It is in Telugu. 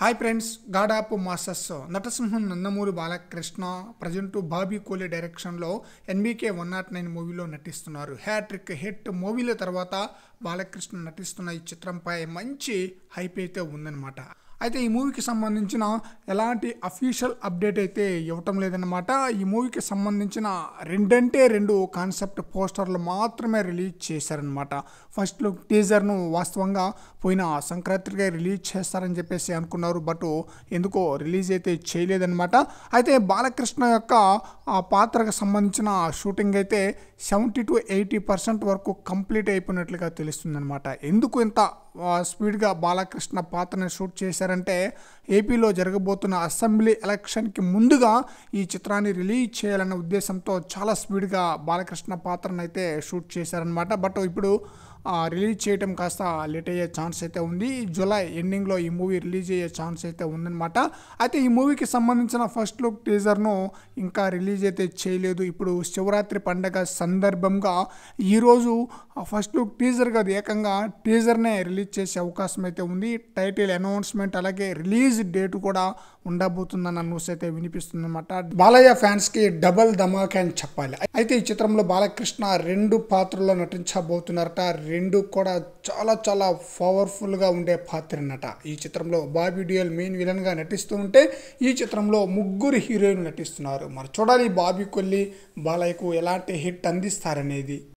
hi friends god of masses masters నటసింహం నందమూరి బాలకృష్ణ ప్రజెంటు బాబీ కోలీ డైరెక్షన్లో ఎన్బీకే వన్ నాట్ నైన్ మూవీలో నటిస్తున్నారు హ్యాట్రిక్ హిట్ మూవీల తర్వాత బాలకృష్ణ నటిస్తున్న ఈ చిత్రంపై మంచి హైప్ అయితే ఉందన్నమాట అయితే ఈ మూవీకి సంబంధించిన ఎలాంటి అఫీషియల్ అప్డేట్ అయితే ఇవ్వటం లేదనమాట ఈ మూవీకి సంబంధించిన రెండంటే రెండు కాన్సెప్ట్ పోస్టర్లు మాత్రమే రిలీజ్ చేశారనమాట ఫస్ట్ లుక్ టీజర్ను వాస్తవంగా పోయిన సంక్రాంతిగా రిలీజ్ చేస్తారని చెప్పేసి అనుకున్నారు బట్ ఎందుకో రిలీజ్ అయితే చేయలేదనమాట అయితే బాలకృష్ణ యొక్క ఆ పాత్రకు సంబంధించిన షూటింగ్ అయితే సెవెంటీ టు ఎయిటీ పర్సెంట్ వరకు కంప్లీట్ అయిపోయినట్లుగా అనమాట ఎందుకు ఇంత స్పీడ్గా బాలకృష్ణ పాత్రని షూట్ చేశారంటే ఏపీలో జరగబోతున్న అసెంబ్లీ ఎలక్షన్కి ముందుగా ఈ చిత్రాన్ని రిలీజ్ చేయాలన్న ఉద్దేశంతో చాలా స్పీడ్గా బాలకృష్ణ పాత్రను అయితే షూట్ చేశారనమాట బట్ ఇప్పుడు రిలీజ్ చేయటం కాస్త లేట్ అయ్యే ఛాన్స్ అయితే ఉంది జూలై ఎండింగ్లో ఈ మూవీ రిలీజ్ అయ్యే ఛాన్స్ అయితే ఉందన్నమాట అయితే ఈ మూవీకి సంబంధించిన ఫస్ట్ లుక్ టీజర్ను ఇంకా రిలీజ్ అయితే చేయలేదు ఇప్పుడు శివరాత్రి పండగ సందర్భంగా ఈరోజు ఫస్ట్ లుక్ టీజర్ కాదు ఏకంగా టీజర్నే రిలీజ్ చేసే అవకాశం అయితే ఉంది టైటిల్ అనౌన్స్మెంట్ అలాగే రిలీజ్ డేట్ కూడా ఉండబోతుందన్న న్యూస్ అయితే అనమాట బాలయ్య ఫ్యాన్స్కి డబల్ ధమాకా అని చెప్పాలి అయితే ఈ చిత్రంలో బాలకృష్ణ రెండు పాత్రల్లో నటించబోతున్నారట రెండు కూడా చాలా చాలా పవర్ఫుల్గా ఉండే పాత్ర అన్నట ఈ చిత్రంలో బాబీ డ్యూయల్ మెయిన్ విలన్గా నటిస్తూ ఉంటే ఈ చిత్రంలో ముగ్గురు హీరోయిన్లు నటిస్తున్నారు మరి చూడాలి బాబీ కొల్లి బాలయ్యకు ఎలాంటి హిట్ అందిస్తారనేది